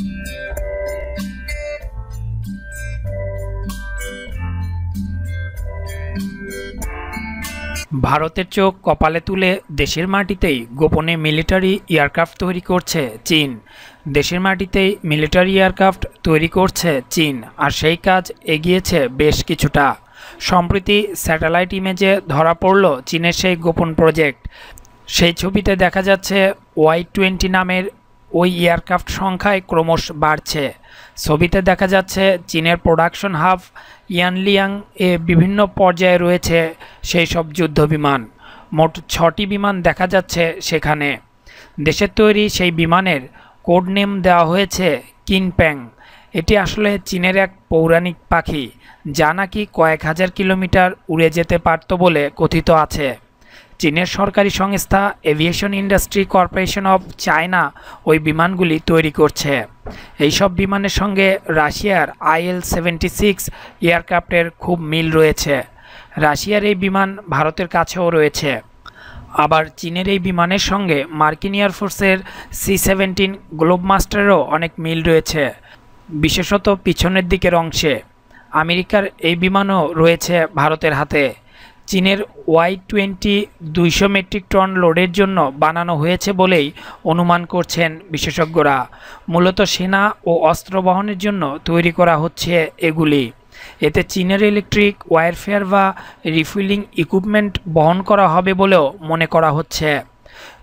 ভারতের চোখ কপালে তুলে দেশের মাটিতেই গোপনে মিলিটারি এয়ারক্রাফট তৈরি করছে চীন দেশের মাটিতেই মিলিটারি এয়ারক্রাফট তৈরি করছে চীন আর সেই কাজ এগিয়েছে বেশ কিছুটা সম্প্রতি স্যাটেলাইট ইমেজে ধরা পড়ল চীনের সেই গোপন প্রজেক্ট সেই ছবিতে দেখা যাচ্ছে ওয়াই টোয়েন্টি নামের ওই এয়ারক্রাফট সংখ্যায় ক্রমশ বাড়ছে ছবিতে দেখা যাচ্ছে চীনের প্রোডাকশন হাব ইয়ানলিয়াং এ বিভিন্ন পর্যায়ে রয়েছে সেই সব যুদ্ধবিমান মোট ছটি বিমান দেখা যাচ্ছে সেখানে দেশের তৈরি সেই বিমানের কোড নেম দেওয়া হয়েছে কিনপ্যাং এটি আসলে চীনের এক পৌরাণিক পাখি যা নাকি কয়েক হাজার কিলোমিটার উড়ে যেতে পারত বলে কথিত আছে চীনের সরকারি সংস্থা aviation industry corporation of China ওই বিমানগুলি তৈরি করছে এইসব বিমানের সঙ্গে রাশিয়ার আইএল সেভেন্টি সিক্স এয়ারক্রাফটের খুব মিল রয়েছে রাশিয়ার এই বিমান ভারতের কাছেও রয়েছে আবার চীনের এই বিমানের সঙ্গে মার্কিন এয়ারফোর্সের সি সেভেন্টিন গ্লোব মাস্টারেরও অনেক মিল রয়েছে বিশেষত পিছনের দিকের অংশে আমেরিকার এই বিমানও রয়েছে ভারতের হাতে চীনের ওয়াই টোয়েন্টি দুইশো মেট্রিক টন লোডের জন্য বানানো হয়েছে বলেই অনুমান করছেন বিশেষজ্ঞরা মূলত সেনা ও অস্ত্র বহনের জন্য তৈরি করা হচ্ছে এগুলি এতে চীনের ইলেকট্রিক ওয়ারফেয়ার বা রিফিলিং ইকুইপমেন্ট বহন করা হবে বলেও মনে করা হচ্ছে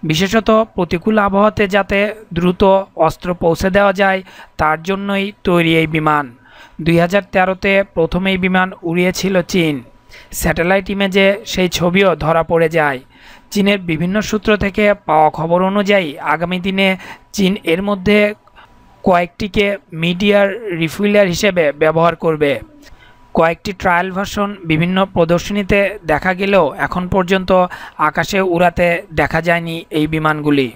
বিশেষত প্রতিকূল আবহাওয়াতে যাতে দ্রুত অস্ত্র পৌঁছে দেওয়া যায় তার জন্যই তৈরি এই বিমান দুই হাজার তেরোতে প্রথমেই বিমান উড়িয়েছিল চীন স্যাটেলাইট ইমেজে সেই ছবিও ধরা পড়ে যায় চীনের বিভিন্ন সূত্র থেকে পাওয়া খবর অনুযায়ী আগামী দিনে চীন এর মধ্যে কয়েকটিকে মিডিয়ার রিফুইলার হিসেবে ব্যবহার করবে কয়েকটি ট্রায়াল ভার্সন বিভিন্ন প্রদর্শনীতে দেখা গেলেও এখন পর্যন্ত আকাশে উড়াতে দেখা যায়নি এই বিমানগুলি